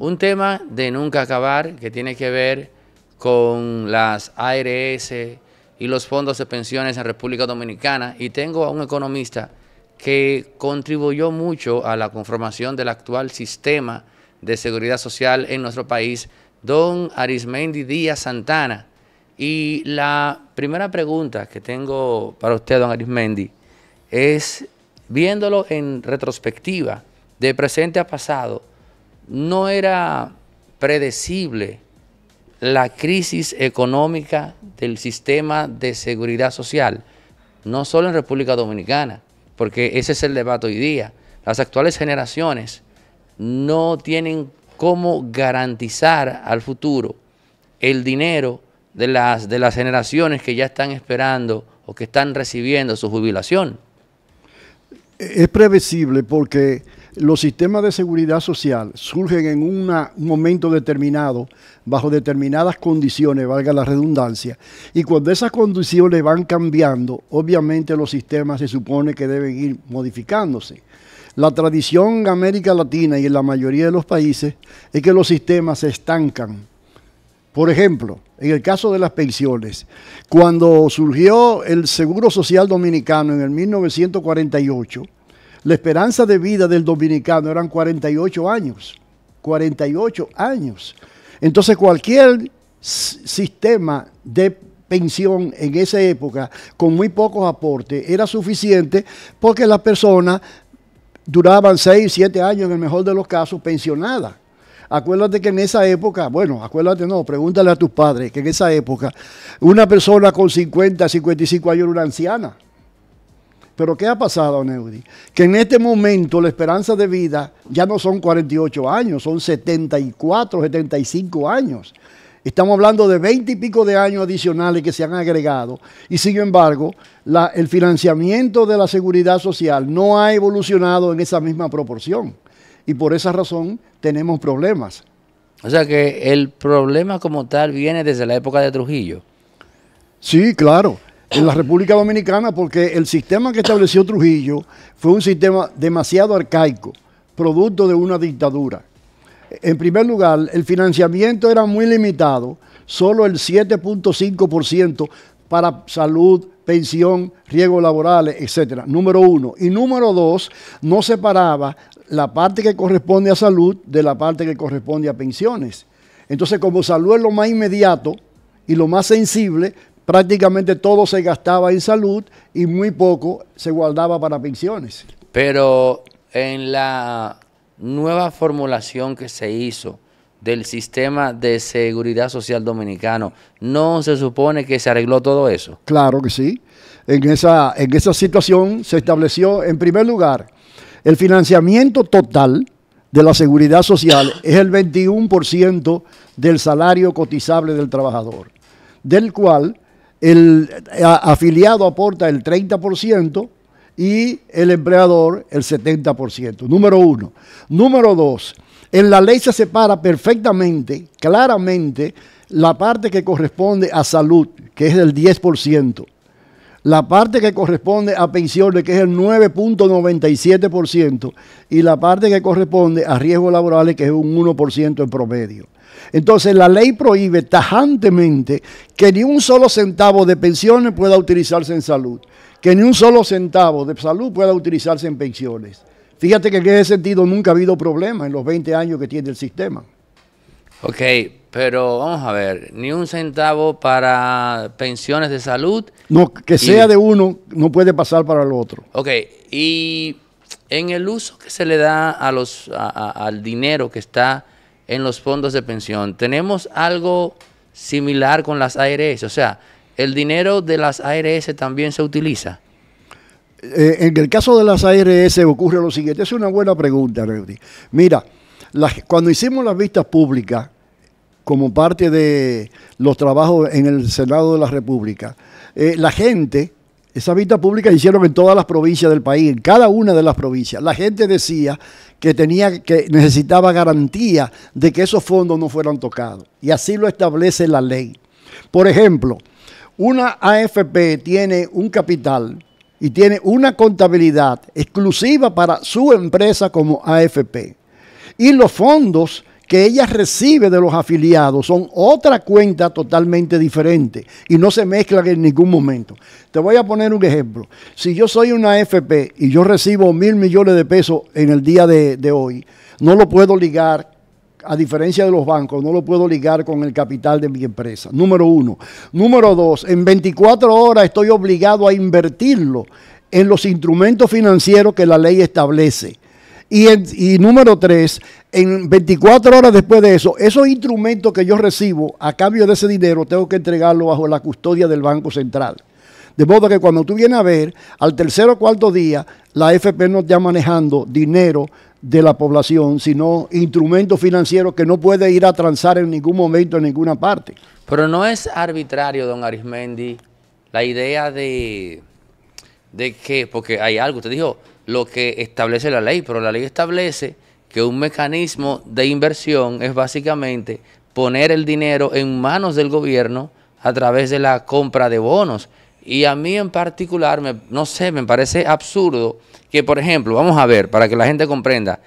Un tema de nunca acabar que tiene que ver con las ARS y los fondos de pensiones en República Dominicana y tengo a un economista que contribuyó mucho a la conformación del actual sistema de seguridad social en nuestro país, don Arismendi Díaz Santana. Y la primera pregunta que tengo para usted, don Arismendi, es, viéndolo en retrospectiva, de presente a pasado, no era predecible la crisis económica del sistema de seguridad social, no solo en República Dominicana, porque ese es el debate hoy día. Las actuales generaciones no tienen cómo garantizar al futuro el dinero de las, de las generaciones que ya están esperando o que están recibiendo su jubilación. Es previsible porque los sistemas de seguridad social surgen en un momento determinado, bajo determinadas condiciones, valga la redundancia, y cuando esas condiciones van cambiando, obviamente los sistemas se supone que deben ir modificándose. La tradición en América Latina y en la mayoría de los países es que los sistemas se estancan. Por ejemplo, en el caso de las pensiones, cuando surgió el Seguro Social Dominicano en el 1948, la esperanza de vida del dominicano eran 48 años. 48 años. Entonces cualquier sistema de pensión en esa época con muy pocos aportes era suficiente porque las personas duraban 6, 7 años en el mejor de los casos pensionadas. Acuérdate que en esa época, bueno, acuérdate no, pregúntale a tus padres que en esa época una persona con 50, 55 años era una anciana. Pero ¿qué ha pasado, Neudi? Que en este momento la esperanza de vida ya no son 48 años, son 74, 75 años. Estamos hablando de 20 y pico de años adicionales que se han agregado y sin embargo el financiamiento de la seguridad social no ha evolucionado en esa misma proporción y por esa razón tenemos problemas. O sea que el problema como tal viene desde la época de Trujillo. Sí, claro en la República Dominicana porque el sistema que estableció Trujillo fue un sistema demasiado arcaico, producto de una dictadura. En primer lugar, el financiamiento era muy limitado, solo el 7.5% para salud, pensión, riesgos laborales, etcétera. Número uno. Y número dos, no separaba la parte que corresponde a salud de la parte que corresponde a pensiones. Entonces, como salud es lo más inmediato y lo más sensible, prácticamente todo se gastaba en salud y muy poco se guardaba para pensiones. Pero en la nueva formulación que se hizo del sistema de seguridad social dominicano, ¿no se supone que se arregló todo eso? Claro que sí. En esa, en esa situación se estableció, en primer lugar, el financiamiento total de la seguridad social es el 21% del salario cotizable del trabajador, del cual el afiliado aporta el 30% y el empleador el 70%. Número uno. Número dos, en la ley se separa perfectamente, claramente, la parte que corresponde a salud, que es del 10%, la parte que corresponde a pensiones, que es el 9.97%, y la parte que corresponde a riesgos laborales, que es un 1% en promedio. Entonces la ley prohíbe tajantemente que ni un solo centavo de pensiones pueda utilizarse en salud, que ni un solo centavo de salud pueda utilizarse en pensiones. Fíjate que en ese sentido nunca ha habido problema en los 20 años que tiene el sistema. Ok, pero vamos a ver, ni un centavo para pensiones de salud. No, que sea de uno, no puede pasar para el otro. Ok, y en el uso que se le da al dinero que está en los fondos de pensión. Tenemos algo similar con las ARS, o sea, el dinero de las ARS también se utiliza. Eh, en el caso de las ARS ocurre lo siguiente, es una buena pregunta, Reudy. Mira, cuando hicimos las vistas públicas, como parte de los trabajos en el Senado de la República, eh, la gente esas vistas pública hicieron en todas las provincias del país, en cada una de las provincias. La gente decía que tenía que necesitaba garantía de que esos fondos no fueran tocados y así lo establece la ley. Por ejemplo, una AFP tiene un capital y tiene una contabilidad exclusiva para su empresa como AFP. Y los fondos que ella recibe de los afiliados son otra cuenta totalmente diferente y no se mezclan en ningún momento. Te voy a poner un ejemplo. Si yo soy una FP y yo recibo mil millones de pesos en el día de, de hoy, no lo puedo ligar a diferencia de los bancos, no lo puedo ligar con el capital de mi empresa. Número uno. Número dos, en 24 horas estoy obligado a invertirlo en los instrumentos financieros que la ley establece. Y, número tres, en 24 horas después de eso, esos instrumentos que yo recibo a cambio de ese dinero, tengo que entregarlo bajo la custodia del Banco Central. De modo que cuando tú vienes a ver, al tercer o cuarto día, la FP no está manejando dinero de la población, sino instrumentos financieros que no puede ir a transar en ningún momento en ninguna parte. Pero no es arbitrario, don Arismendi, la idea de de que, porque hay algo, usted dijo, lo que establece la ley, pero la ley establece que un mecanismo de inversión es básicamente poner el dinero en manos del gobierno a través de la compra de bonos. Y a mí en particular, no sé, me parece absurdo que, por ejemplo, vamos a ver, para que la gente comprenda,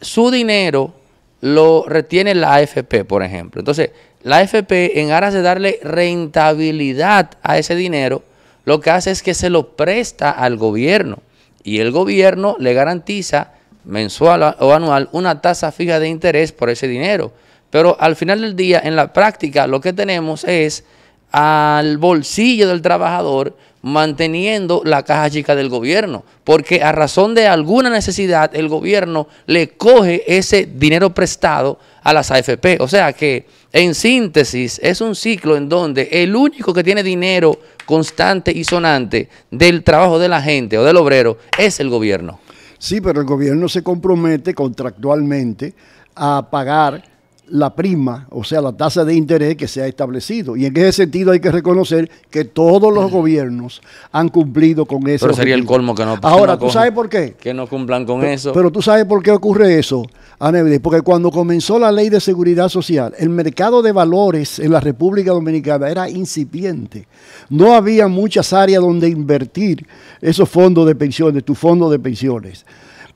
su dinero lo retiene la AFP, por ejemplo. Entonces, la AFP, en aras de darle rentabilidad a ese dinero, lo que hace es que se lo presta al gobierno y el gobierno le garantiza mensual o anual una tasa fija de interés por ese dinero. Pero al final del día, en la práctica, lo que tenemos es al bolsillo del trabajador manteniendo la caja chica del gobierno, porque a razón de alguna necesidad el gobierno le coge ese dinero prestado a las AFP. O sea que, en síntesis, es un ciclo en donde el único que tiene dinero constante y sonante del trabajo de la gente o del obrero es el gobierno. Sí, pero el gobierno se compromete contractualmente a pagar la prima, o sea, la tasa de interés que se ha establecido. Y en ese sentido hay que reconocer que todos los gobiernos han cumplido con eso. Pero sería el colmo que no Ahora, ¿tú sabes por qué? Que no cumplan con eso. Pero tú sabes por qué ocurre eso, Anebri. Porque cuando comenzó la ley de seguridad social, el mercado de valores en la República Dominicana era incipiente. No había muchas áreas donde invertir esos fondos de pensiones, tu fondo de pensiones.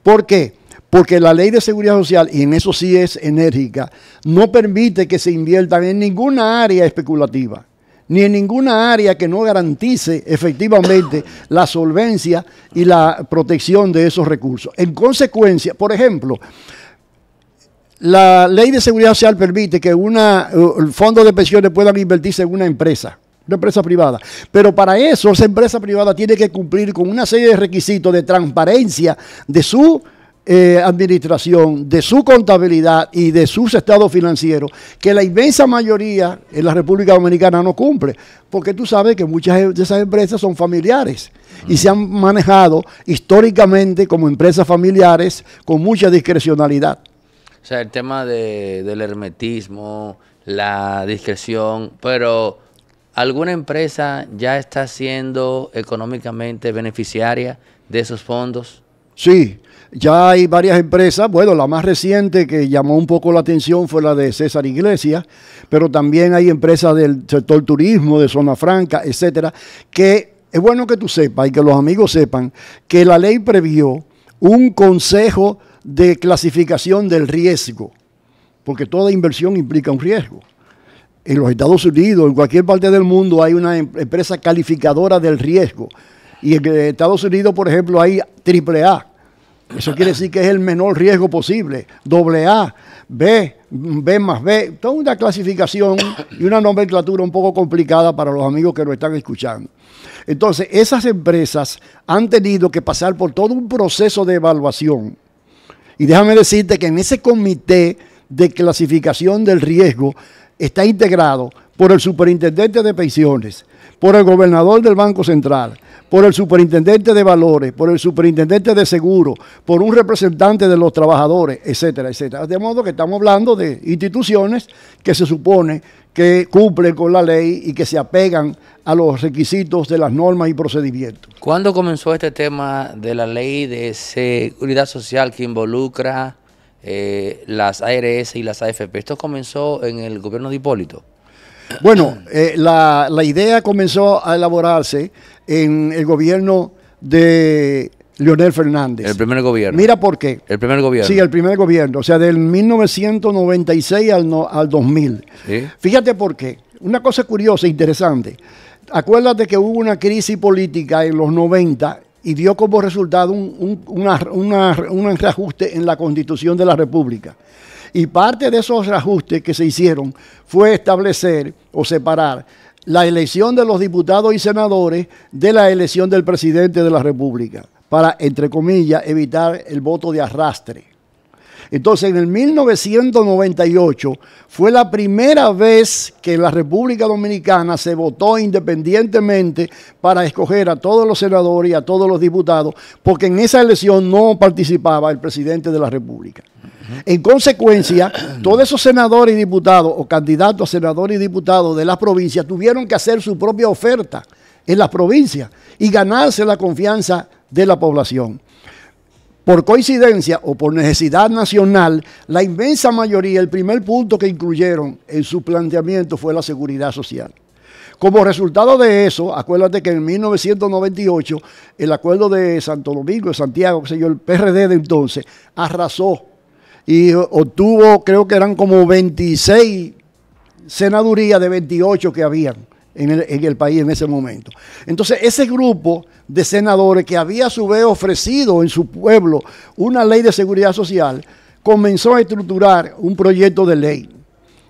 ¿Por qué? porque la ley de seguridad social, y en eso sí es enérgica, no permite que se inviertan en ninguna área especulativa, ni en ninguna área que no garantice efectivamente la solvencia y la protección de esos recursos. En consecuencia, por ejemplo, la ley de seguridad social permite que un eh, fondo de pensiones puedan invertirse en una empresa una empresa privada. Pero para eso, esa empresa privada tiene que cumplir con una serie de requisitos de transparencia de su eh, administración, de su contabilidad y de sus estados financieros, que la inmensa mayoría en la República Dominicana no cumple, porque tú sabes que muchas e-, de esas empresas son familiares y se han manejado históricamente como empresas familiares con mucha discrecionalidad. O sea, el tema del hermetismo, la discreción, pero ¿alguna empresa ya está siendo económicamente beneficiaria de esos fondos? Sí, ya hay varias empresas, bueno, la más reciente que llamó un poco la atención fue la de César Iglesias, pero también hay empresas del sector turismo, de zona franca, etcétera, que es bueno que tú sepas y que los amigos sepan que la ley previó un consejo de clasificación del riesgo, porque toda inversión implica un riesgo. En los Estados Unidos, en cualquier parte del mundo, hay una em-, empresa calificadora del riesgo. Y en Estados Unidos, por ejemplo, hay AAA, eso quiere decir que es el menor riesgo posible. Doble A, B, B más B. Toda una clasificación y una nomenclatura un poco complicada para los amigos que nos están escuchando. Entonces, esas empresas han tenido que pasar por todo un proceso de evaluación. Y déjame decirte que en ese comité de clasificación del riesgo está integrado por el superintendente de pensiones, por el gobernador del Banco Central, por el superintendente de valores, por el superintendente de seguros, por un representante de los trabajadores, etcétera, etcétera. De modo que estamos hablando de instituciones que se supone que cumplen con la ley y que se apegan a los requisitos de las normas y procedimientos. ¿Cuándo comenzó este tema de la ley de seguridad social que involucra eh, las ARS y las AFP? ¿Esto comenzó en el gobierno de Hipólito? Bueno, eh, la, idea comenzó a elaborarse en el gobierno de Leonel Fernández. El primer gobierno. Mira por qué. El primer gobierno. Sí, el primer gobierno, o sea, del 1996 al, al 2000. Fíjate por qué. Una cosa curiosa, e interesante. Acuérdate que hubo una crisis política en los 90 y dio como resultado un, un reajuste en la constitución de la República. Y parte de esos reajustes que se hicieron fue establecer o separar la elección de los diputados y senadores de la elección del presidente de la República, para, entre comillas, evitar el voto de arrastre. Entonces, en el 1998 fue la primera vez que la República Dominicana se votó independientemente para escoger a todos los senadores y a todos los diputados, porque en esa elección no participaba el presidente de la República. En consecuencia, todos esos senadores y diputados o candidatos a senadores y diputados de las provincias tuvieron que hacer su propia oferta en las provincias y ganarse la confianza de la población. Por coincidencia o por necesidad nacional, la inmensa mayoría, el primer punto que incluyeron en su planteamiento fue la seguridad social. Como resultado de eso, acuérdate que en 1998 el acuerdo de Santo Domingo, de Santiago, que se el PRD de entonces, arrasó y obtuvo, creo que eran como 26 senadurías de 28 que habían en el, país en ese momento. Entonces, ese grupo de senadores que había a su vez ofrecido en su pueblo una ley de seguridad social, comenzó a estructurar un proyecto de ley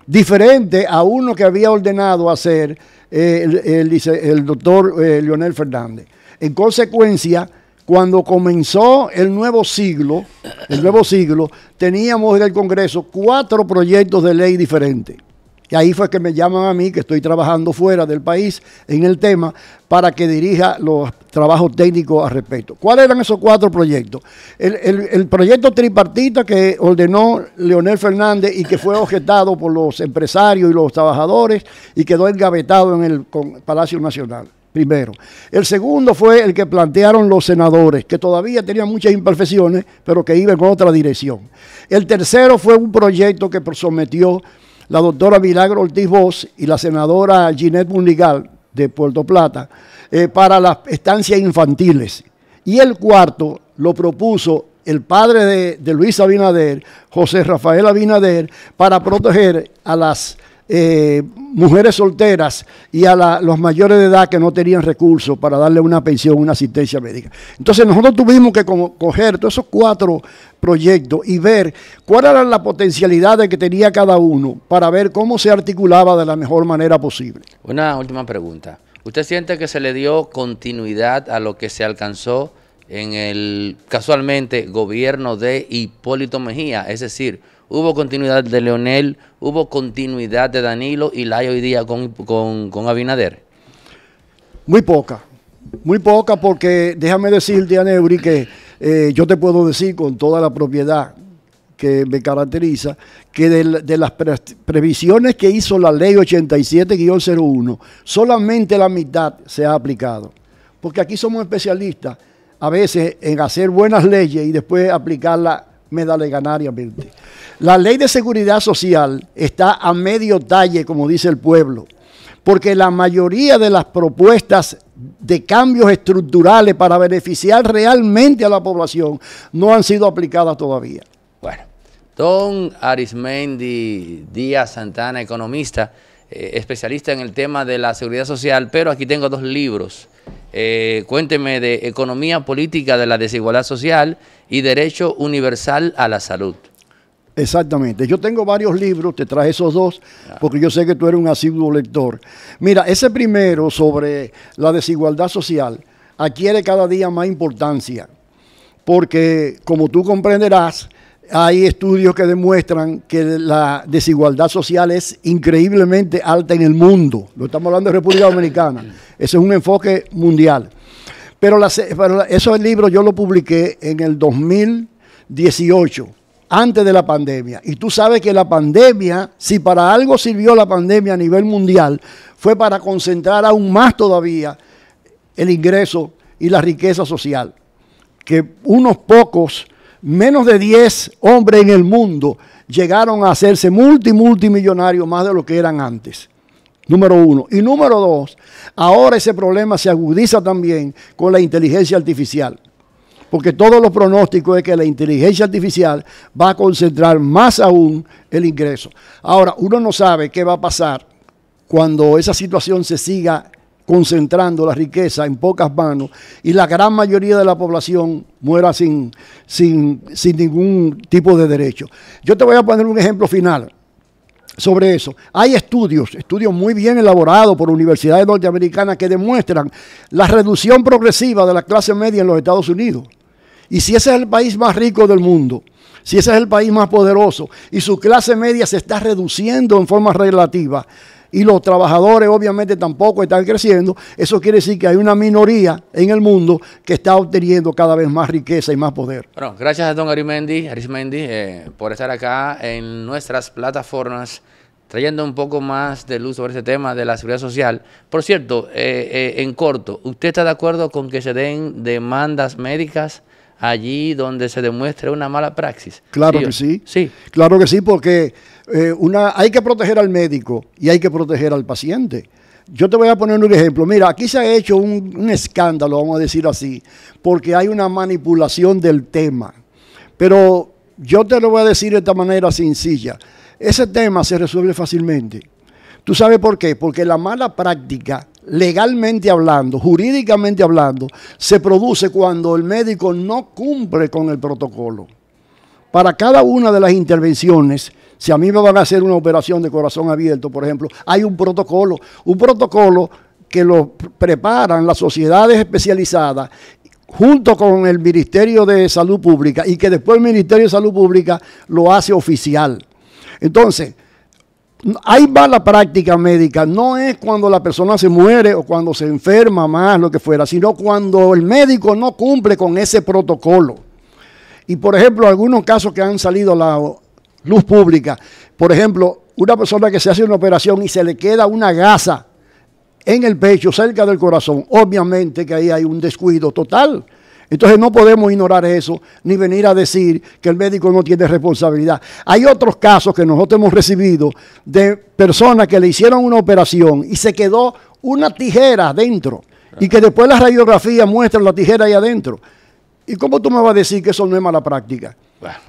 diferente a uno que había ordenado hacer eh, el, doctor eh, Leonel Fernández. En consecuencia, cuando comenzó el nuevo siglo, el nuevo siglo, teníamos en el Congreso cuatro proyectos de ley diferentes. Y ahí fue que me llaman a mí, que estoy trabajando fuera del país en el tema, para que dirija los trabajos técnicos al respecto. ¿Cuáles eran esos cuatro proyectos? El, proyecto tripartita que ordenó Leonel Fernández y que fue objetado por los empresarios y los trabajadores y quedó engavetado en el Palacio Nacional primero. El segundo fue el que plantearon los senadores, que todavía tenía muchas imperfecciones, pero que iba en otra dirección. El tercero fue un proyecto que sometió la doctora Milagro Ortiz Vos y la senadora Ginette Mundigal de Puerto Plata eh, para las estancias infantiles. Y el cuarto lo propuso el padre de, de Luis Abinader, José Rafael Abinader, para proteger a las eh, mujeres solteras y a los mayores de edad que no tenían recursos para darle una pensión, una asistencia médica. Entonces nosotros tuvimos que coger todos esos cuatro proyectos y ver cuál era la potencialidad que tenía cada uno para ver cómo se articulaba de la mejor manera posible. Una última pregunta. ¿Usted siente que se le dio continuidad a lo que se alcanzó en el casualmente gobierno de Hipólito Mejía? Es decir, hubo continuidad de Leonel, hubo continuidad de Danilo y la hay hoy día con, Abinader. Muy poca, muy poca porque déjame decirte, Aneuri, que eh, yo te puedo decir con toda la propiedad que me caracteriza, que de, las previsiones que hizo la ley 87-01, solamente la mitad se ha aplicado. Porque aquí somos especialistas a veces en hacer buenas leyes y después aplicarlas 20. La ley de seguridad social está a medio talle, como dice el pueblo, porque la mayoría de las propuestas de cambios estructurales para beneficiar realmente a la población no han sido aplicadas todavía. Bueno, don Arismendi Díaz Santana, economista, eh, especialista en el tema de la seguridad social, pero aquí tengo dos libros eh, cuénteme de economía política de la desigualdad social y derecho universal a la salud. Exactamente. Yo tengo varios libros, te traje esos dos, porque yo sé que tú eres un asiduo lector. Mira, ese primero sobre la desigualdad social adquiere cada día más importancia, porque como tú comprenderás, hay estudios que demuestran que la desigualdad social es increíblemente alta en el mundo. Lo estamos hablando de República Dominicana. Ese es un enfoque mundial. Pero, eso es el libro, yo lo publiqué en el 2018, antes de la pandemia. Y tú sabes que la pandemia, si para algo sirvió la pandemia a nivel mundial, fue para concentrar aún más todavía el ingreso y la riqueza social. Que unos pocos menos de 10 hombres en el mundo llegaron a hacerse multi, multimillonarios más de lo que eran antes. Número uno. Y número dos, ahora ese problema se agudiza también con la inteligencia artificial. Porque todos los pronósticos es que la inteligencia artificial va a concentrar más aún el ingreso. Ahora, uno no sabe qué va a pasar cuando esa situación se siga concentrando la riqueza en pocas manos y la gran mayoría de la población muera sin, sin, ningún tipo de derecho. Yo te voy a poner un ejemplo final sobre eso. Hay estudios, estudios muy bien elaborados por universidades norteamericanas que demuestran la reducción progresiva de la clase media en los Estados Unidos. Y si ese es el país más rico del mundo, si ese es el país más poderoso y su clase media se está reduciendo en forma relativa, y los trabajadores obviamente tampoco están creciendo, eso quiere decir que hay una minoría en el mundo que está obteniendo cada vez más riqueza y más poder. Bueno, gracias a don Arismendi, Arismendi eh, por estar acá en nuestras plataformas trayendo un poco más de luz sobre este tema de la seguridad social. Por cierto, eh, eh, en corto, ¿usted está de acuerdo con que se den demandas médicas allí donde se demuestre una mala praxis. Claro que sí. Sí. Claro que sí, porque eh, una, hay que proteger al médico y hay que proteger al paciente. Yo te voy a poner un ejemplo. Mira, aquí se ha hecho un, un escándalo, vamos a decir así, porque hay una manipulación del tema. Pero yo te lo voy a decir de esta manera sencilla. Ese tema se resuelve fácilmente. ¿Tú sabes por qué? Porque la mala práctica legalmente hablando, jurídicamente hablando, se produce cuando el médico no cumple con el protocolo. Para cada una de las intervenciones, si a mí me van a hacer una operación de corazón abierto, por ejemplo, hay un protocolo, un protocolo que lo preparan las sociedades especializadas junto con el Ministerio de Salud Pública y que después el Ministerio de Salud Pública lo hace oficial. Entonces, Ahí va la práctica médica, no es cuando la persona se muere o cuando se enferma más, lo que fuera, sino cuando el médico no cumple con ese protocolo. Y por ejemplo, algunos casos que han salido a la luz pública, por ejemplo, una persona que se hace una operación y se le queda una gasa en el pecho, cerca del corazón, obviamente que ahí hay un descuido total entonces no podemos ignorar eso, ni venir a decir que el médico no tiene responsabilidad. Hay otros casos que nosotros hemos recibido de personas que le hicieron una operación y se quedó una tijera adentro, y que después la radiografía muestra la tijera ahí adentro. ¿Y cómo tú me vas a decir que eso no es mala práctica?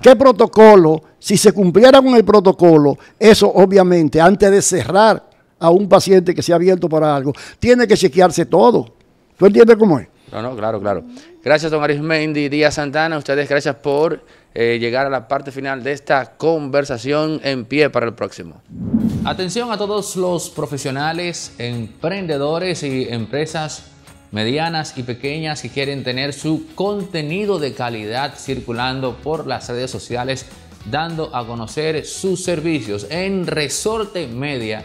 ¿Qué protocolo? Si se cumpliera con el protocolo, eso obviamente, antes de cerrar a un paciente que se ha abierto para algo, tiene que chequearse todo. ¿Tú entiendes cómo es? No, no, claro, claro. Gracias, don Arismendi Díaz Santana. Ustedes, gracias por eh, llegar a la parte final de esta conversación en pie para el próximo. Atención a todos los profesionales, emprendedores y empresas medianas y pequeñas que quieren tener su contenido de calidad circulando por las redes sociales, dando a conocer sus servicios en Resorte Media